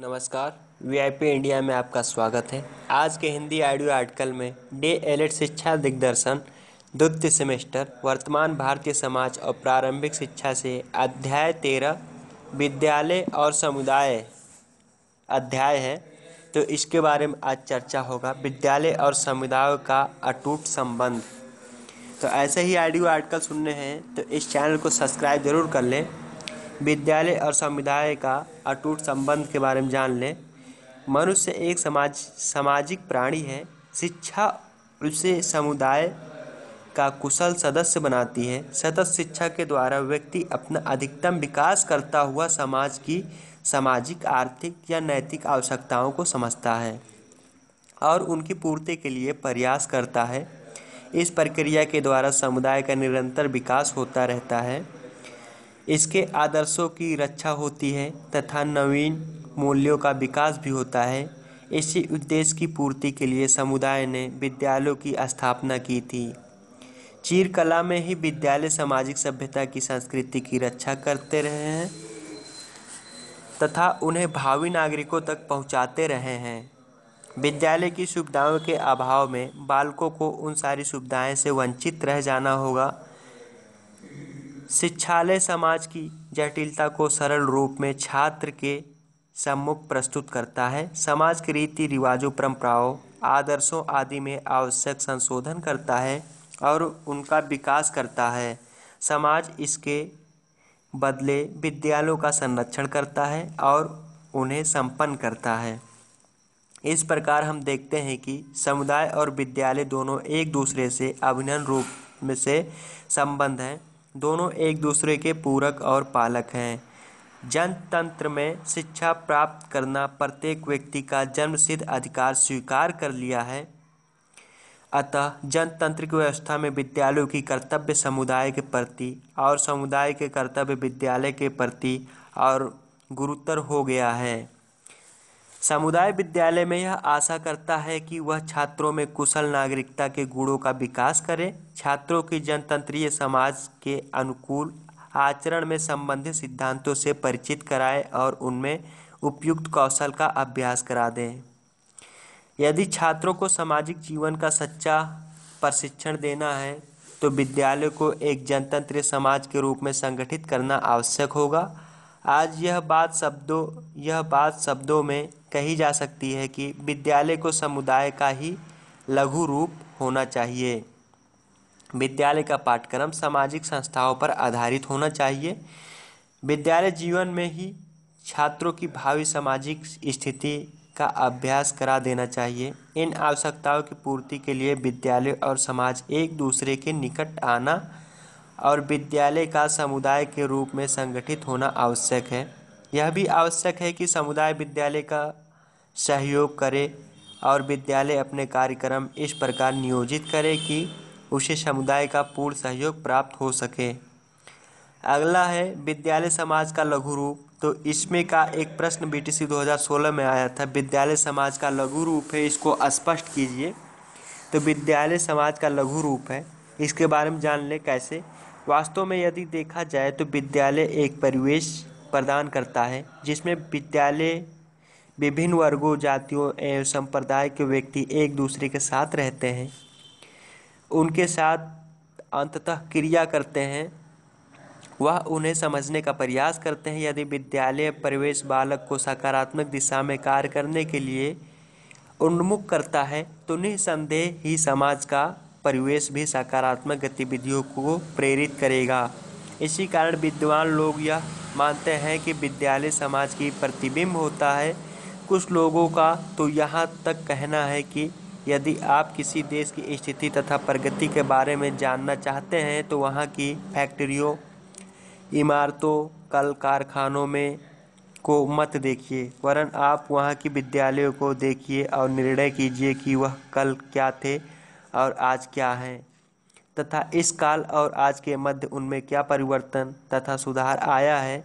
नमस्कार VIP India में आपका स्वागत है आज के हिंदी ऑडियो आर्टिकल में डे एलेट शिक्षा दिग्दर्शन द्वितीय सेमेस्टर वर्तमान भारतीय समाज और प्रारंभिक शिक्षा से अध्याय तेरह विद्यालय और समुदाय अध्याय है तो इसके बारे में आज चर्चा होगा विद्यालय और समुदाय का अटूट संबंध तो ऐसे ही ऑडियो आर्टिकल सुनने हैं तो इस चैनल को सब्सक्राइब जरूर कर लें विद्यालय और समुदाय का अटूट संबंध के बारे में जान लें मनुष्य एक समाज सामाजिक प्राणी है शिक्षा उसे समुदाय का कुशल सदस्य बनाती है सतत शिक्षा के द्वारा व्यक्ति अपना अधिकतम विकास करता हुआ समाज की सामाजिक आर्थिक या नैतिक आवश्यकताओं को समझता है और उनकी पूर्ति के लिए प्रयास करता है इस प्रक्रिया के द्वारा समुदाय का निरंतर विकास होता रहता है इसके आदर्शों की रक्षा होती है तथा नवीन मूल्यों का विकास भी होता है इसी उद्देश्य की पूर्ति के लिए समुदाय ने विद्यालयों की स्थापना की थी चीरकला में ही विद्यालय सामाजिक सभ्यता की संस्कृति की रक्षा करते रहे हैं तथा उन्हें भावी नागरिकों तक पहुंचाते रहे हैं विद्यालय की सुविधाओं के अभाव में बालकों को उन सारी सुविधाएं से वंचित रह जाना होगा शिक्षालय समाज की जटिलता को सरल रूप में छात्र के सम्मुख प्रस्तुत करता है समाज के रीति रिवाजों परंपराओं आदर्शों आदि में आवश्यक संशोधन करता है और उनका विकास करता है समाज इसके बदले विद्यालयों का संरक्षण करता है और उन्हें संपन्न करता है इस प्रकार हम देखते हैं कि समुदाय और विद्यालय दोनों एक दूसरे से अभिनन्न रूप में से संबंध हैं दोनों एक दूसरे के पूरक और पालक हैं जनतंत्र में शिक्षा प्राप्त करना प्रत्येक व्यक्ति का जन्मसिद्ध अधिकार स्वीकार कर लिया है अतः जनतंत्र की व्यवस्था में विद्यालयों की कर्तव्य समुदाय के प्रति और समुदाय के कर्तव्य विद्यालय के प्रति और गुरुतर हो गया है समुदाय विद्यालय में यह आशा करता है कि वह छात्रों में कुशल नागरिकता के गुणों का विकास करे छात्रों की जनतंत्रीय समाज के अनुकूल आचरण में संबंधित सिद्धांतों से परिचित कराए और उनमें उपयुक्त कौशल का अभ्यास करा दें यदि छात्रों को सामाजिक जीवन का सच्चा प्रशिक्षण देना है तो विद्यालय को एक जनतंत्र समाज के रूप में संगठित करना आवश्यक होगा आज यह बात शब्दों यह बात शब्दों में कही जा सकती है कि विद्यालय को समुदाय का ही लघु रूप होना चाहिए विद्यालय का पाठ्यक्रम सामाजिक संस्थाओं पर आधारित होना चाहिए विद्यालय जीवन में ही छात्रों की भावी सामाजिक स्थिति का अभ्यास करा देना चाहिए इन आवश्यकताओं की पूर्ति के लिए विद्यालय और समाज एक दूसरे के निकट आना और विद्यालय का समुदाय के रूप में संगठित होना आवश्यक है यह भी आवश्यक है कि समुदाय विद्यालय का सहयोग करे और विद्यालय अपने कार्यक्रम इस प्रकार नियोजित करे कि उसे समुदाय का पूर्ण सहयोग प्राप्त हो सके अगला है विद्यालय समाज का लघु रूप तो इसमें का एक प्रश्न बीटीसी 2016 में आया था विद्यालय समाज का लघु रूप है इसको स्पष्ट कीजिए तो विद्यालय समाज का लघु रूप है इसके बारे में जान लें कैसे वास्तव में यदि देखा जाए तो विद्यालय एक परिवेश प्रदान करता है जिसमें विद्यालय विभिन्न वर्गों जातियों एवं संप्रदाय के व्यक्ति एक दूसरे के साथ रहते हैं उनके साथ अंततः क्रिया करते हैं वह उन्हें समझने का प्रयास करते हैं यदि विद्यालय प्रवेश बालक को सकारात्मक दिशा में कार्य करने के लिए उन्मुख करता है तो निसंदेह ही समाज का परिवेश भी सकारात्मक गतिविधियों को प्रेरित करेगा इसी कारण विद्वान लोग यह मानते हैं कि विद्यालय समाज की प्रतिबिंब होता है कुछ लोगों का तो यहाँ तक कहना है कि यदि आप किसी देश की स्थिति तथा प्रगति के बारे में जानना चाहते हैं तो वहाँ की फैक्ट्रियों इमारतों कल कारखानों में को मत देखिए वरन आप वहाँ की विद्यालयों को देखिए और निर्णय कीजिए कि वह कल क्या थे और आज क्या हैं तथा इस काल और आज के मध्य उनमें क्या परिवर्तन तथा सुधार आया है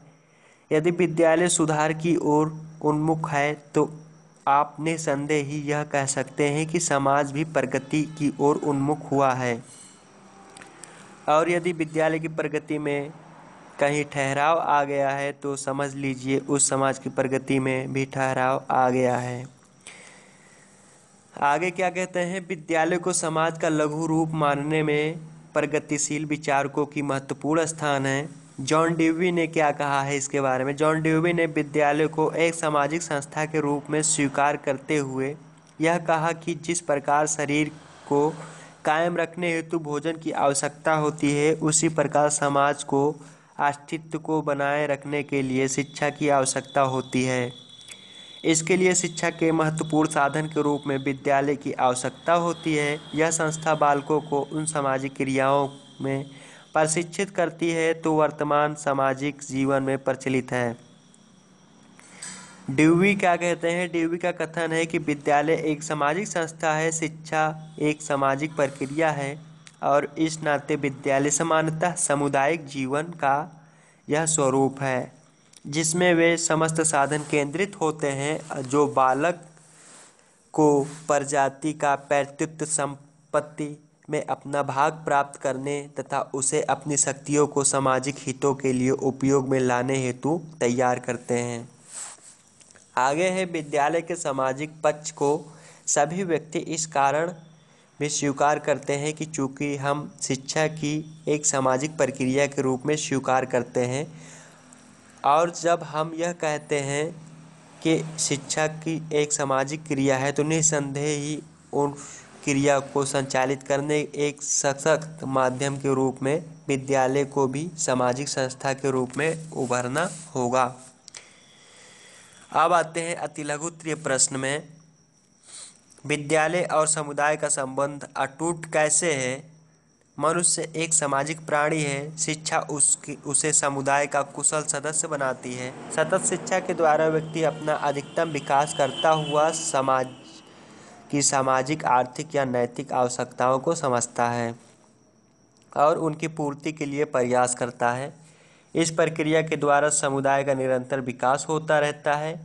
यदि विद्यालय सुधार की ओर उन्मुख है तो आप निसंदेह ही यह कह सकते हैं कि समाज भी प्रगति की ओर उन्मुख हुआ है और यदि विद्यालय की प्रगति में कहीं ठहराव आ गया है तो समझ लीजिए उस समाज की प्रगति में भी ठहराव आ गया है आगे क्या कहते हैं विद्यालय को समाज का लघु रूप मानने में प्रगतिशील विचारकों की महत्वपूर्ण स्थान है जॉन ड्यूवी ने क्या कहा है इसके बारे में जॉन ड्यूवी ने विद्यालय को एक सामाजिक संस्था के रूप में स्वीकार करते हुए यह कहा कि जिस प्रकार शरीर को कायम रखने हेतु भोजन की आवश्यकता होती है उसी प्रकार समाज को अस्तित्व को बनाए रखने के लिए शिक्षा की आवश्यकता होती है इसके लिए शिक्षा के महत्वपूर्ण साधन के रूप में विद्यालय की आवश्यकता होती है यह संस्था बालकों को उन सामाजिक क्रियाओं में प्रशिक्षित करती है तो वर्तमान सामाजिक जीवन में प्रचलित है ड्यूवी क्या कहते हैं ड्यूवी का कथन है कि विद्यालय एक सामाजिक संस्था है शिक्षा एक सामाजिक प्रक्रिया है और इस नाते विद्यालय समानता सामुदायिक जीवन का यह स्वरूप है जिसमें वे समस्त साधन केंद्रित होते हैं जो बालक को प्रजाति का पैतृत्व संपत्ति में अपना भाग प्राप्त करने तथा उसे अपनी शक्तियों को सामाजिक हितों के लिए उपयोग में लाने हेतु तैयार करते हैं आगे है विद्यालय के सामाजिक पक्ष को सभी व्यक्ति इस कारण भी स्वीकार करते हैं कि चूंकि हम शिक्षा की एक सामाजिक प्रक्रिया के रूप में स्वीकार करते हैं और जब हम यह कहते हैं कि शिक्षा की एक सामाजिक क्रिया है तो निसंदेह ही उन क्रिया को संचालित करने एक सशक्त माध्यम के रूप में विद्यालय को भी सामाजिक संस्था के रूप में उभरना होगा अब आते हैं अति लघुत्रीय प्रश्न में विद्यालय और समुदाय का संबंध अटूट कैसे है मनुष्य एक सामाजिक प्राणी है शिक्षा उसकी उसे समुदाय का कुशल सदस्य बनाती है सतत शिक्षा के द्वारा व्यक्ति अपना अधिकतम विकास करता हुआ समाज की सामाजिक आर्थिक या नैतिक आवश्यकताओं को समझता है और उनकी पूर्ति के लिए प्रयास करता है इस प्रक्रिया के द्वारा समुदाय का निरंतर विकास होता रहता है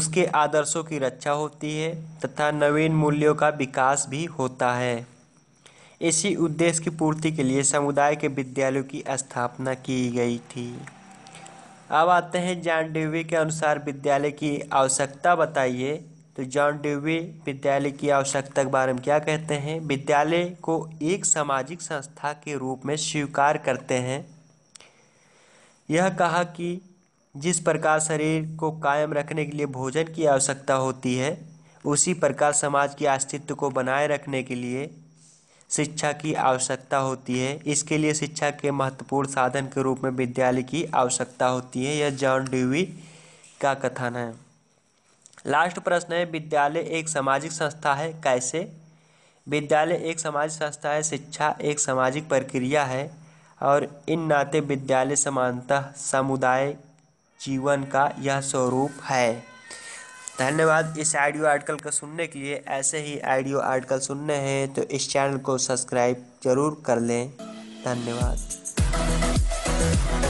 उसके आदर्शों की रक्षा होती है तथा नवीन मूल्यों का विकास भी होता है इसी उद्देश्य की पूर्ति के लिए समुदाय के विद्यालयों की स्थापना की गई थी अब आते हैं जॉन ड्यूवी के अनुसार विद्यालय की आवश्यकता बताइए तो जॉन ड्यूवी विद्यालय की आवश्यकता के बारे में क्या कहते हैं विद्यालय को एक सामाजिक संस्था के रूप में स्वीकार करते हैं यह कहा कि जिस प्रकार शरीर को कायम रखने के लिए भोजन की आवश्यकता होती है उसी प्रकार समाज के अस्तित्व को बनाए रखने के लिए शिक्षा की आवश्यकता होती है इसके लिए शिक्षा के महत्वपूर्ण साधन के रूप में विद्यालय की आवश्यकता होती है यह जॉन ड्यूवी का कथन है लास्ट प्रश्न है विद्यालय एक सामाजिक संस्था है कैसे विद्यालय एक सामाजिक संस्था है शिक्षा एक सामाजिक प्रक्रिया है और इन नाते विद्यालय समानता समुदाय जीवन का यह स्वरूप है धन्यवाद इस आडियो आर्टिकल को सुनने के लिए ऐसे ही ऑडियो आर्टिकल सुनने हैं तो इस चैनल को सब्सक्राइब जरूर कर लें धन्यवाद